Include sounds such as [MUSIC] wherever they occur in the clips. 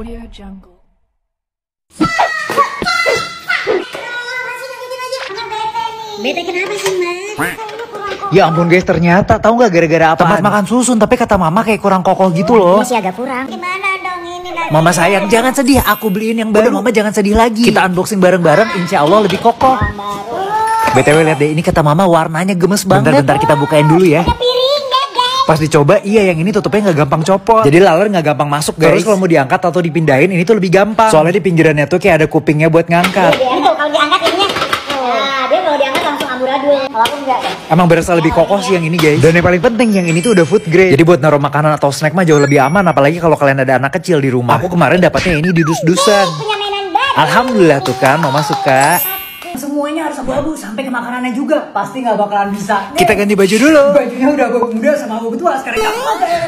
Audio Jungle. Bete kenapa sih mas? Ya ampun guys, ternyata tahu nggak gara-gara apa? Tempat makan susun, tapi kata mama kayak kurang kokoh gitu loh. Masih agak kurang. Gimana dong ini? Lagi? Mama sayang, jangan sedih. Aku beliin yang baru. mama jangan sedih lagi. Kita unboxing bareng-bareng, insya Allah lebih kokoh. BTW lihat deh, ini kata mama warnanya gemes banget. Bentar-bentar kita bukain dulu ya. Ada pas dicoba iya yang ini tutupnya nggak gampang copot jadi laler nggak gampang masuk guys terus kalau mau diangkat atau dipindahin ini tuh lebih gampang soalnya di pinggirannya tuh kayak ada kupingnya buat ngangkat iya, kalau diangkat ini nah, enggak emang berasa lebih kokoh sih yang ini guys dan yang paling penting yang ini tuh udah food grade jadi buat naruh makanan atau snack mah jauh lebih aman apalagi kalau kalian ada anak kecil di rumah aku kemarin dapatnya ini di dus-dusan iya, Alhamdulillah tuh kan mama suka semuanya harus abu-abu sampai ke makanannya juga pasti nggak bakalan bisa Nih, kita ganti baju dulu bajunya udah abu muda sama abu tua sekarang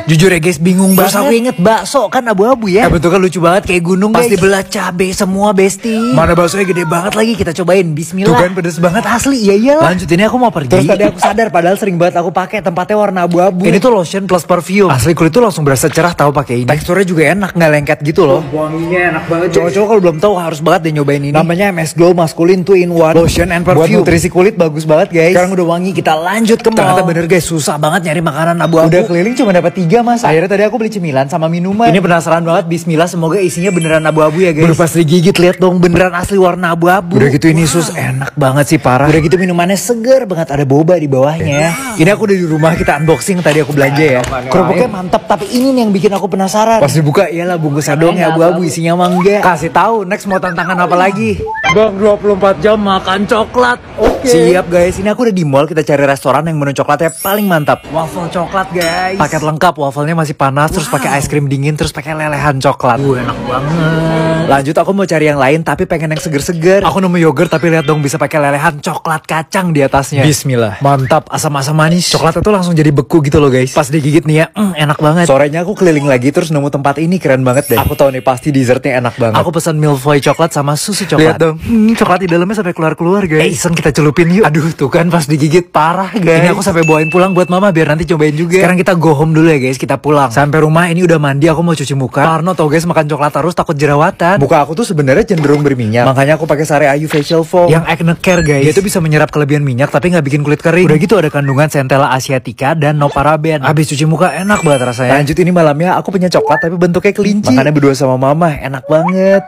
jujur ya guys bingung banget aku inget bakso kan abu-abu ya. ya betul kan lucu banget kayak gunung pasti belah cabe semua besti mana baksonya gede banget lagi kita cobain Bismillah tuh kan pedes banget asli iya iya lanjut ini aku mau pergi terus tadi aku sadar padahal sering banget aku pakai tempatnya warna abu-abu ini tuh lotion plus perfume asli kulit tuh langsung berasa cerah tahu pakai ini teksturnya juga enak nggak lengket gitu loh wanginya enak banget cowok-cowok kalau belum tahu harus banget deh nyobain ini namanya MS Glow Maskulin Twin in one lotion and perfume. Buat nutrisi kulit bagus banget guys. Sekarang udah wangi, kita lanjut ke mall. Ternyata bener guys, susah banget nyari makanan abu-abu. Udah keliling cuma dapat tiga mas. Akhirnya tadi aku beli cemilan sama minuman. Ini penasaran banget, bismillah semoga isinya beneran abu-abu ya guys. Berupa gigit gigit lihat dong beneran asli warna abu-abu. Udah gitu ini wow. sus enak banget sih parah. Udah gitu minumannya seger banget, ada boba di bawahnya. Wow. Iya. Ini aku udah di rumah, kita unboxing tadi aku belanja ya. Kerupuknya mantap, tapi ini yang bikin aku penasaran. Pas dibuka, iyalah bungkus dong ya abu-abu isinya mangga. Kasih tahu next mau tantangan apa lagi? Bang 24 jam makan coklat. Oke. Okay. Siap guys, ini aku udah di mall kita cari restoran yang menu coklatnya paling mantap. Waffle coklat guys. Paket lengkap, wafelnya masih panas, wow. terus pakai es krim dingin, terus pakai lelehan coklat. Uh, enak banget. Lanjut aku mau cari yang lain tapi pengen yang seger-seger. Aku nemu yogurt tapi lihat dong bisa pakai lelehan coklat kacang di atasnya. Bismillah. Mantap, asam-asam manis. Coklat itu langsung jadi beku gitu loh guys. Pas digigit nih ya, mm, enak banget. Sorenya aku keliling lagi terus nemu tempat ini keren banget deh. Aku tahu nih pasti dessertnya enak banget. Aku pesan milfoy coklat sama susu coklat. Lihat dong, hmm, coklat di dalamnya sampai sampai keluar-keluar guys. Eh Ison kita celupin yuk. Aduh tuh kan pas digigit parah guys. Ini aku sampai bawain pulang buat mama biar nanti cobain juga. Sekarang kita go home dulu ya guys, kita pulang. Sampai rumah ini udah mandi, aku mau cuci muka. Parno tau guys makan coklat terus takut jerawatan. Muka aku tuh sebenarnya cenderung berminyak. Makanya aku pakai Sare Ayu Facial Foam. Yang acne care guys. Dia tuh bisa menyerap kelebihan minyak tapi nggak bikin kulit kering. Udah gitu ada kandungan centella asiatica dan no paraben. Abis cuci muka enak banget rasanya. Lanjut ini malamnya aku punya coklat tapi bentuknya kelinci. Makanya berdua sama mama enak banget.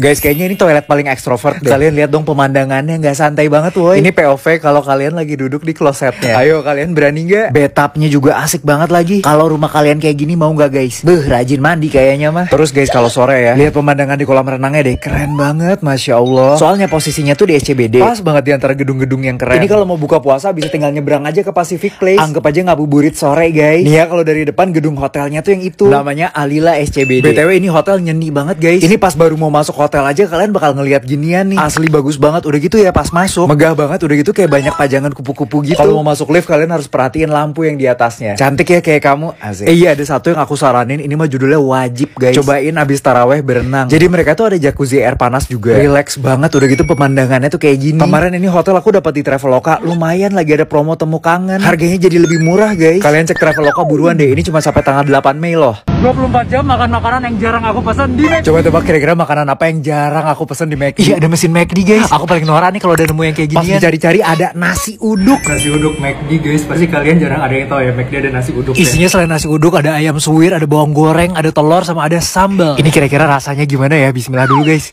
Guys, kayaknya ini toilet paling ekstrovert. Kalian lihat dong pemandangannya nggak santai banget, woi. Ini POV kalau kalian lagi duduk di klosetnya. Ayo kalian berani nggak? Betapnya juga asik banget lagi. Kalau rumah kalian kayak gini mau nggak guys? Beh, rajin mandi kayaknya mah. Terus guys kalau sore ya, lihat pemandangan di kolam renangnya deh, keren banget, masya Allah. Soalnya posisinya tuh di SCBD. Pas banget di antara gedung-gedung yang keren. Ini kalau mau buka puasa bisa tinggal nyebrang aja ke Pacific Place. Anggap aja ngabuburit sore guys. Nih ya kalau dari depan gedung hotelnya tuh yang itu. Namanya Alila SCBD. BTW ini hotel nyeni banget guys. Ini pas baru mau masuk hotel hotel aja kalian bakal ngelihat ginian nih. Asli bagus banget. Udah gitu ya pas masuk megah banget. Udah gitu kayak banyak pajangan kupu-kupu gitu. Kalau mau masuk lift kalian harus perhatiin lampu yang di atasnya. Cantik ya kayak kamu. Asik. Eh iya ada satu yang aku saranin. Ini mah judulnya wajib guys. Cobain abis taraweh berenang. Jadi mereka tuh ada jacuzzi air panas juga. Relax banget. Udah gitu pemandangannya tuh kayak gini. Kemarin ini hotel aku dapat di Traveloka. Lumayan lagi ada promo temu kangen. Harganya jadi lebih murah guys. Kalian cek Traveloka buruan deh. Ini cuma sampai tanggal 8 Mei loh. 24 jam makan makanan yang jarang aku pesan di Coba tebak kira-kira makanan apa yang paling jarang aku pesen di McD. Iya, ada mesin McD, guys. Aku paling norak nih kalau udah nemu yang kayak gini. Pas dicari-cari ada nasi uduk. Nasi uduk McD, guys. Pasti kalian jarang ada yang tahu ya McD ada nasi uduk. Isinya ya. selain nasi uduk ada ayam suwir, ada bawang goreng, ada telur sama ada sambal. Ini kira-kira rasanya gimana ya? Bismillah dulu, guys.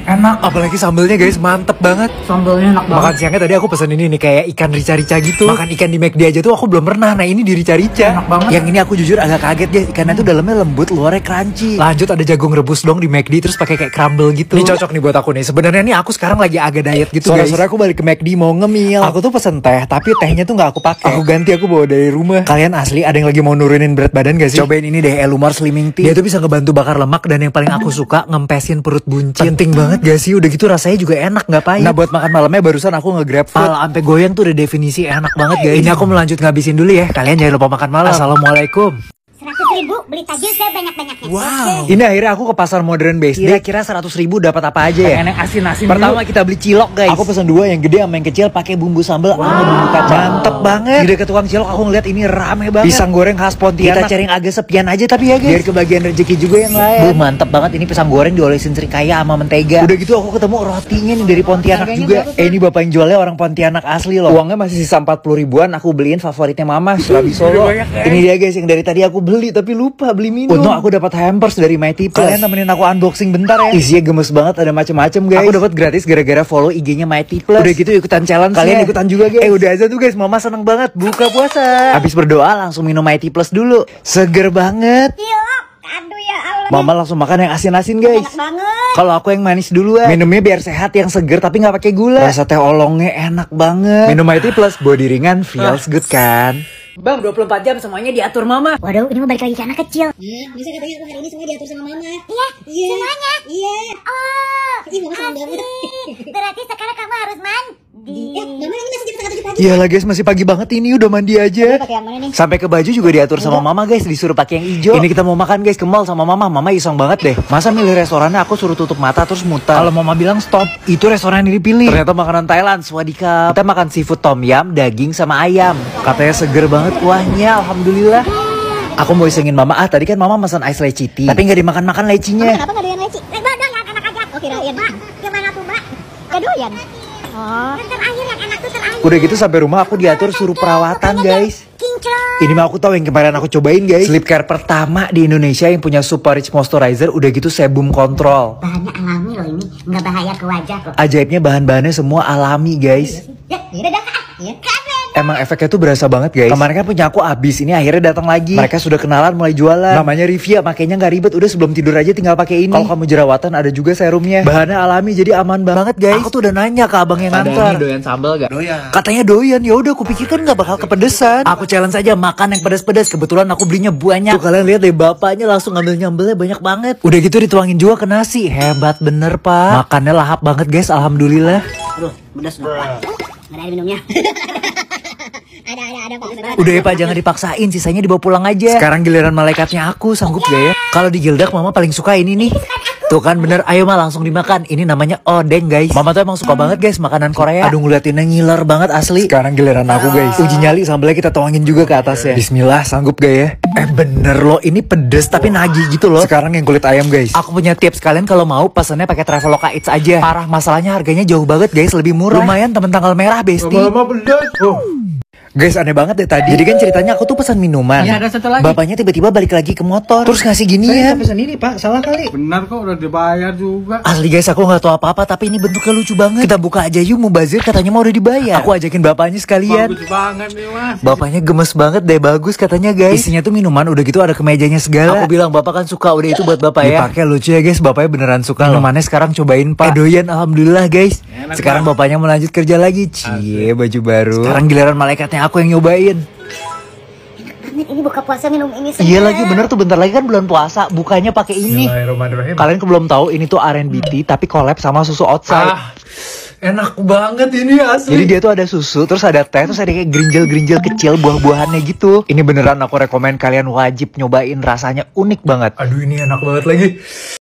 Enak, apalagi sambelnya guys, mantep banget Sambelnya enak banget Makan siangnya tadi aku pesen ini nih, kayak ikan rica-rica gitu Makan ikan di McD aja tuh aku belum pernah, nah ini di rica-rica Enak banget Yang ini aku jujur agak kaget guys, ikannya hmm. tuh dalamnya lembut, luarnya crunchy Lanjut ada jagung rebus dong di McD, terus pakai kayak crumble gitu Ini cocok nih buat aku nih, sebenarnya nih aku sekarang lagi agak diet gitu Sore -sore aku balik ke McD mau ngemil Aku tuh pesen teh, tapi tehnya tuh nggak aku pakai. Aku ganti, aku bawa dari rumah Kalian asli ada yang lagi mau nurunin berat badan gak sih? Cobain ini deh, Elumar Slimming Tea Dia tuh bisa ngebantu bakar lemak, dan yang paling aku suka ngempesin perut buncit Penting banget gak sih? Udah gitu rasanya juga enak nggak pahit. Nah buat makan malamnya barusan aku nge-grab food. Pala ampe goyang tuh udah definisi enak banget guys. Nah, ini aku melanjut ngabisin dulu ya. Kalian jangan lupa makan malam. Assalamualaikum beli tajil saya banyak-banyak banyaknya Wow. Okay. Ini akhirnya aku ke pasar modern base. Kira-kira seratus ribu dapat apa aja ya? Enak asin-asin. Pertama dulu. kita beli cilok guys. Aku pesan dua yang gede sama yang kecil pakai bumbu sambal wow. sama bumbu kacang. Mantep banget. Di dekat tukang cilok aku ngeliat ini rame banget. Pisang goreng khas Pontianak. Kita cari agak sepian aja tapi ya guys. Biar kebagian rezeki juga yang lain. Bu mantep banget ini pisang goreng diolesin serikaya sama mentega. Udah gitu aku ketemu rotinya nih dari Pontianak Harganya juga. eh ini bapak yang jualnya orang Pontianak asli loh. Uangnya masih sisa empat puluh ribuan aku beliin favoritnya mama Surabi hmm, Solo. Ini dia guys yang dari tadi aku beli tapi lupa lupa beli minum. Untung aku dapat hampers dari Mighty Plus, Kalian ya. temenin aku unboxing bentar ya. Isinya gemes banget ada macam-macam guys. Aku dapat gratis gara-gara follow IG-nya Mighty Plus. Udah gitu ikutan challenge. Kalian ya. ikutan juga guys. Eh udah aja tuh guys, mama seneng banget buka puasa. Habis berdoa langsung minum Mighty Plus dulu. Seger banget. Iya, ya mama langsung makan yang asin-asin guys. Enak banget. Kalau aku yang manis duluan. Minumnya biar sehat yang seger tapi nggak pakai gula. Rasa teh olongnya enak banget. Minum Mighty Plus body ringan feels good kan. Bang, 24 jam semuanya diatur mama. Waduh, ini mau balik lagi ke anak kecil. Iya, bisa katanya aku hari ini semua diatur sama mama. Iya, iya. semuanya? Iya. Oh, Ih, mama asik. Berarti sekarang kamu harus mandi pagi. Iya lah guys, masih pagi banget ini udah mandi aja. Sampai ke baju juga diatur sama mama guys, disuruh pakai yang hijau. Ini kita mau makan guys ke mall sama mama. Mama iseng banget deh. Masa milih restorannya aku suruh tutup mata terus muter. Kalau mama bilang stop, itu restoran yang dipilih. Ternyata makanan Thailand, swadika. Kita makan seafood tom yam, daging sama ayam. Katanya seger banget kuahnya, alhamdulillah. Aku mau isengin mama, ah tadi kan mama pesan ice leci Tapi nggak dimakan-makan lecinya. Kenapa nggak dengan leci? Eh, udah, nggak anak aja. Oke, Ryan. Mbak, gimana tuh, Mbak? Kedoyan. Oh. Udah gitu sampai rumah aku diatur suruh perawatan guys. Ini mah aku tahu yang kemarin aku cobain guys. Sleep care pertama di Indonesia yang punya Super Rich Moisturizer udah gitu sebum kontrol. Bahannya alami loh ini, nggak bahaya ke wajah kok. Ajaibnya bahan-bahannya semua alami guys. Ya, ya, ya, ya, Emang efeknya tuh berasa banget guys Kemarin kan punya aku abis Ini akhirnya datang lagi Mereka sudah kenalan mulai jualan Namanya Rivia Makanya gak ribet Udah sebelum tidur aja tinggal pakai ini Kalau kamu jerawatan ada juga serumnya Bahannya alami jadi aman banget guys Aku tuh udah nanya ke abang yang ngantar doyan sambal gak? Doyan Katanya doyan Yaudah aku pikir kan gak bakal kepedesan Aku challenge aja makan yang pedas-pedas Kebetulan aku belinya banyak Tuh kalian lihat deh bapaknya langsung ngambil nyambelnya banyak banget Udah gitu dituangin juga ke nasi Hebat bener pak Makannya lahap banget guys Alhamdulillah Aduh pedas gak? Gak ada minumnya [LAUGHS] Ada ada ada Pak. Udah ya Pak, jangan dipaksain, sisanya dibawa pulang aja. Sekarang giliran malaikatnya aku, iya. sanggup yeah. gak ya? Kalau digildak Mama paling suka ini nih. Tuh kan bener, ayo mah langsung dimakan. Ini namanya odeng guys. Mama tuh emang suka banget guys makanan Korea. Aduh ngeliatinnya ngiler banget asli. Sekarang giliran aku guys. Uji nyali sambalnya kita tuangin juga ke atas ya. Bismillah, sanggup gak ya? Eh bener loh, ini pedes tapi nagih gitu loh. Sekarang yang kulit ayam guys. Aku punya tips kalian kalau mau pesannya pakai Traveloka it's aja. Parah masalahnya harganya jauh banget guys, lebih murah. Lumayan temen tanggal merah besti. Lama-lama pedes. Oh. Guys aneh banget deh tadi. Jadi kan ceritanya aku tuh pesan minuman. Ya ada satu lagi. Bapaknya tiba-tiba balik lagi ke motor. Terus ngasih gini ya. pesan ini pak, salah kali. Benar kok udah dibayar juga. Asli guys aku nggak tahu apa-apa tapi ini bentuknya lucu banget. Kita buka aja yuk mau mubazir katanya mau udah dibayar. Aku ajakin bapaknya sekalian. Bagus banget nih mas. Bapaknya gemes banget deh bagus katanya guys. Isinya tuh minuman udah gitu ada kemejanya segala. Aku bilang bapak kan suka udah itu buat bapak ya. Dipakai lucu ya guys bapaknya beneran suka. Hmm. Minumannya sekarang cobain pak. Edoyan, eh, alhamdulillah guys anak Sekarang gua. bapaknya lanjut kerja lagi. Cie, Asli. baju baru. Sekarang giliran malaikatnya aku yang nyobain. Enak banget ini buka puasa minum ini Iya lagi bener tuh bentar lagi kan bulan puasa bukanya pakai ini. Kalian ke belum tahu ini tuh R&B hmm. tapi collab sama susu outside. Ah enak banget ini asli. Jadi dia tuh ada susu, terus ada teh, terus ada kayak gerinjal-gerinjal kecil buah-buahannya gitu. Ini beneran aku rekomen kalian wajib nyobain rasanya unik banget. Aduh ini enak banget lagi.